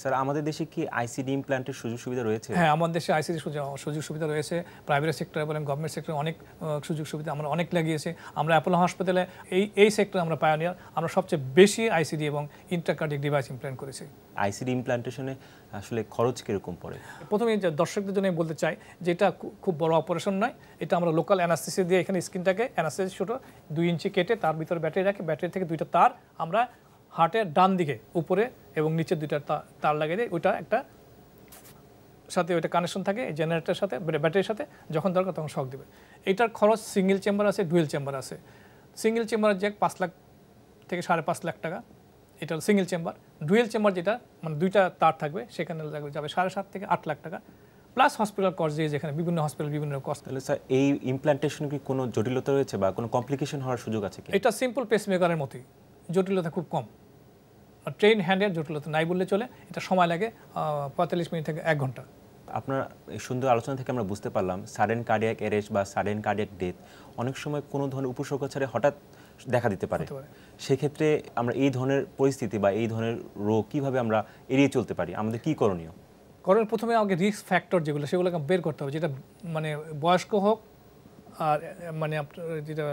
sir আমাদের দেশে কি আইসিডি ইমপ্ল্যান্টের সুযোগ সুবিধা রয়েছে হ্যাঁ আমাদের দেশে আইসিডি সুযোগ সুবিধা রয়েছে প্রাইভেট সেক্টর এবং গভর্নমেন্ট সেক্টরে অনেক সুযোগ সুবিধা আমরা অনেক লাগিয়েছি আমরা অ্যাপোলো হাসপাতালে এই এই সেক্টরে আমরা পায়োনিয়ার আমরা সবচেয়ে বেশি আইসিডি এবং ইন্টারকার্ডিক ডিভাইস ইমপ্ল্যান্ট করেছি আইসিডি ইমপ্ল্যান্টেশনে আসলে খরচ কীরকম পড়ে প্রথমে দর্শকদের জন্য বলতে চাই যে এটা খুব বড় অপারেশন নয় এটা আমরা লোকাল অ্যানাস্থেসি দিয়ে এখানে স্কিনটাকে অ্যানাস্থেসি ছোটো দুই ইঞ্চি কেটে তার ভিতরে ব্যাটারি রাখি ব্যাটারি থেকে দুইটা তার আমরা হার্টের ডান দিকে উপরে এবং নিচে দুইটা তার লাগিয়ে দিই ওইটা একটা সাথে ওইটা কানেকশন থাকে জেনারেটারের সাথে ব্যাটারির সাথে যখন দরকার তখন শখ দেবে এটার খরচ সিঙ্গেল চেম্বার আছে ডুয়েল চেম্বার আছে সিঙ্গেল চেম্বার যে পাঁচ লাখ থেকে সাড়ে পাঁচ লাখ টাকা এটা সিঙ্গেল চেম্বার ডুয়েল চেম্বার যেটা মানে দুইটা তার থাকবে সেখানে যাবে সাড়ে সাত থেকে আট লাখ টাকা প্লাস হসপিটাল কস্ট দিয়ে যেখানে বিভিন্ন হসপিটাল বিভিন্ন কস্ট তাহলে স্যার এই ইমপ্লান্টেশন কি কোনো জটিলতা রয়েছে বা কোনো কমপ্লিকেশন হওয়ার সুযোগ আছে কি এটা সিম্পল পেসমেকারের মতোই জটিলতা খুব কম ট্রেন হ্যান্ডের জটিলতা নাই বললে চলে এটা সময় লাগে পঁয়তাল্লিশ মিনিট থেকে এক ঘন্টা আপনার এই সুন্দর আলোচনা থেকে আমরা বুঝতে পারলাম সাডেন কার্ডিয়াক অ্যারেস্ট বা সাডেন কার্ডিয়াক ডেথ অনেক সময় কোনো ধরনের উপসর্গ ছাড়া হঠাৎ দেখা দিতে পারে সেক্ষেত্রে আমরা এই ধরনের পরিস্থিতি বা এই ধরনের রোগ কিভাবে আমরা এড়িয়ে চলতে পারি আমাদের কি করণীয় করণ প্রথমে আমাকে রিস্ক ফ্যাক্টর যেগুলো সেগুলোকে বের করতে হবে যেটা মানে বয়স্ক হোক আর মানে আপনার যেটা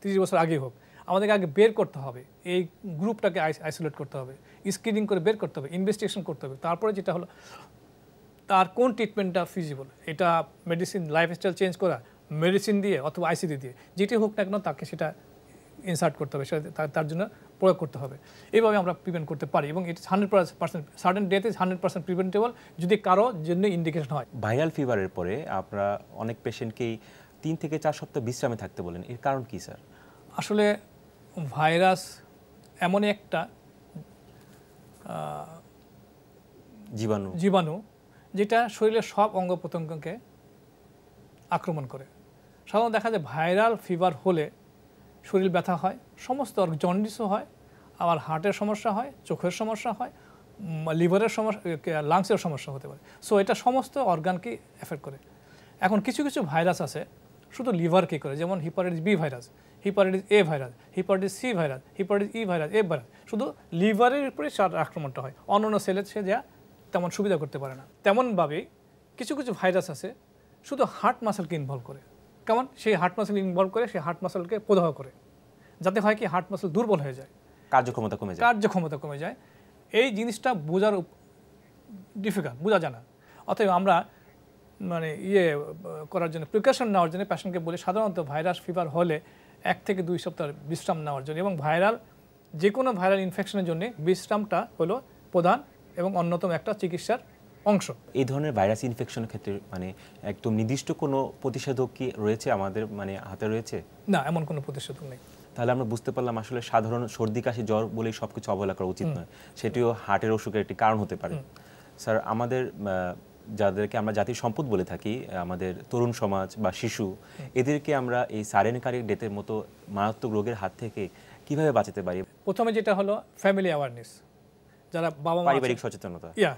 তিরিশ বছর আগে হোক আমাদেরকে আগে বের করতে হবে এই গ্রুপটাকে আইসোলেট করতে হবে স্ক্রিনিং করে বের করতে হবে ইনভেস্টিগেশন করতে হবে তারপরে যেটা হলো তার কোন ট্রিটমেন্টটা ফিজিবল এটা মেডিসিন লাইফস্টাইল চেঞ্জ করা মেডিসিন দিয়ে অথবা আইসিডি দিয়ে যেটি হোক না কেন তাকে সেটা ইনসার্ট করতে হবে সেটা তার জন্য প্রয়োগ করতে হবে এইভাবে আমরা প্রিভেন্ট করতে পারি এবং এটা hundred percent certain death is hundred percent preventable যদি কারো জন্য ইন্ডিকেশন হয় ভাইরাল ফিভারের পরে আমরা অনেক পেশেন্টকেই তিন থেকে চার সপ্তাহ বিশ্রামে থাকতে বলেন এর কারণ কী স্যার আসলে ভাইরাস এমন একটা জীবাণু জীবাণু যেটা শরীরের সব অঙ্গ প্রত্যঙ্গকে আক্রমণ করে সাধারণত দেখা যায় ভাইরাল ফিভার হলে শরীর ব্যথা হয় সমস্ত জন্ডিসও হয় আবার হার্টের সমস্যা হয় চোখের সমস্যা হয় লিভারের সমস্যা লাংসের সমস্যা হতে পারে সো এটা সমস্ত অর্গানকে এফেক্ট করে এখন কিছু কিছু ভাইরাস আছে শুধু লিভারকে করে যেমন hepatitis B virus hepatitis A virus hepatitis C virus hepatitis E virus A virus শুধু লিভারের উপরে সার আক্রমণটা হয় অন্য অন্য সেলের সে যা তেমন সুবিধা করতে পারে না তেমনভাবে কিছু কিছু ভাইরাস আছে শুধু হার্ট মাসেলকে ইনভলভ করে কেমন সেই হার্ট মাসেল ইনভলভ করে সেই হার্ট মাসেলকে প্রদাহ করে যাতে হয় কি হার্ট মাসেল দুর্বল হয়ে যায় কার্যক্ষমতা কমে যায় কার্যক্ষমতা কমে যায় এই জিনিসটা বোঝার ডিফিকাল্ট বোঝা যায় না অতএব আমরা মানে ইয়ে করার জন্য প্রিকশন নেওয়ার জন্য প্যাশনকে বলি সাধারণত ভাইরাস ফিভার হলে এক থেকে দুই সপ্তাহ বিশ্রাম নেওয়ার জন্য এবং ভাইরাল যে কোনো ভাইরাল ইনফেকশনের জন্য বিশ্রামটা হলো প্রধান এবং অন্যতম একটা চিকিৎসার অংশ এই ধরনের ভাইরাস ইনফেকশনের ক্ষেত্রে মানে একদম নির্দিষ্ট কোনো প্রতিষেধক কি রয়েছে আমাদের মানে হাতে রয়েছে না এমন কোনো প্রতিষেধক নেই তাহলে আমরা বুঝতে পারলাম আসলে সাধারণ সর্দি কাশি জ্বর বলেই সব কিছু অবহেলা করা উচিত নয় সেটিও হার্টের অসুখের একটি কারণ হতে পারে স্যার আমাদের যাদেরকে আমরা জাতির সম্পদ বলে থাকি আমাদের তরুণ সমাজ বা শিশু এদেরকে আমরা এই সারেনকারী ডেথের মতো মারাত্মক রোগের হাত থেকে কিভাবে বাঁচাতে পারি প্রথমে যেটা হলো ফ্যামিলি অ্যাওয়ারনেস যারা বাবা পারিবারিক সচেতনতা ইয়া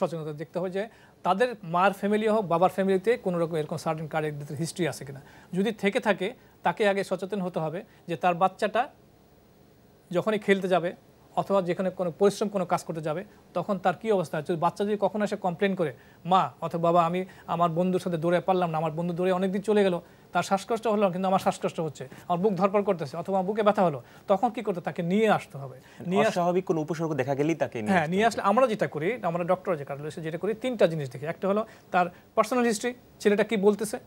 সচেতনতা দেখতে হবে যে তাদের মার ফ্যামিলি হোক বাবার ফ্যামিলিতে কোনো রকম এরকম সার্টেন কার্ডের হিস্ট্রি আছে কিনা যদি থেকে থাকে তাকে আগে সচেতন হতে হবে যে তার বাচ্চাটা যখনই খেলতে যাবে অথবা যেখানে কোনো পরিশ্রম কোনো কাজ করতে যাবে তখন তার কি অবস্থা যদি বাচ্চা যদি কখনো এসে কমপ্লেন করে মা অথবা বাবা আমি আমার বন্ধুর সাথে দৌড়ে পারলাম না আমার বন্ধু দৌড়ে অনেক দিন চলে গেল তার শ্বাসকষ্ট হলো কিন্তু আমার শ্বাসকষ্ট হচ্ছে আমার বুক ধরপড় করতেছে অথবা বুকে ব্যথা হলো তখন কি করতে তাকে নিয়ে আসতে হবে নিয়ে স্বাভাবিক কোনো উপসর্গ দেখা গেলেই তাকে হ্যাঁ নিয়ে আসলে আমরা যেটা করি আমরা ডক্টর যে কার্ড যেটা করি তিনটা জিনিস দেখি একটা হলো তার পার্সোনাল হিস্ট্রি ছেলেটা কি বলতেছে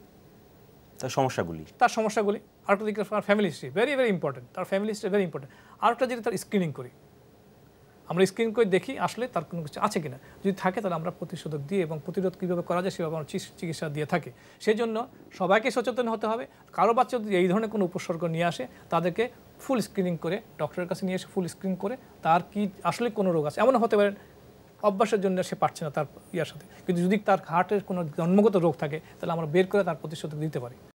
তার সমস্যাগুলি তার সমস্যাগুলি আরেকটা দিকে family history very very important তার ফ্যামিলি হিস্ট্রি ভেরি ইম্পর্টেন্ট আরেকটা যদি তার স্ক্রিনিং করি আমরা স্ক্রিন করে দেখি আসলে তার কোনো কিছু আছে কিনা যদি থাকে তাহলে আমরা প্রতিষেধক দিয়ে এবং প্রতিরোধ কীভাবে করা যায় সেভাবে আমরা চিকিৎসা দিয়ে থাকি সেই জন্য সবাইকে সচেতন হতে হবে কারো বাচ্চা যদি এই ধরনের কোনো উপসর্গ নিয়ে আসে তাদেরকে ফুল স্ক্রিনিং করে ডক্টরের কাছে নিয়ে এসে ফুল স্ক্রিনিং করে তার কি আসলে কোনো রোগ আছে এমন হতে পারে অভ্যাসের জন্য সে পারছে না তার ইয়ার সাথে কিন্তু যদি তার হার্টের কোনো জন্মগত রোগ থাকে তাহলে আমরা বের করে তার প্রতিষেধক দিতে পারি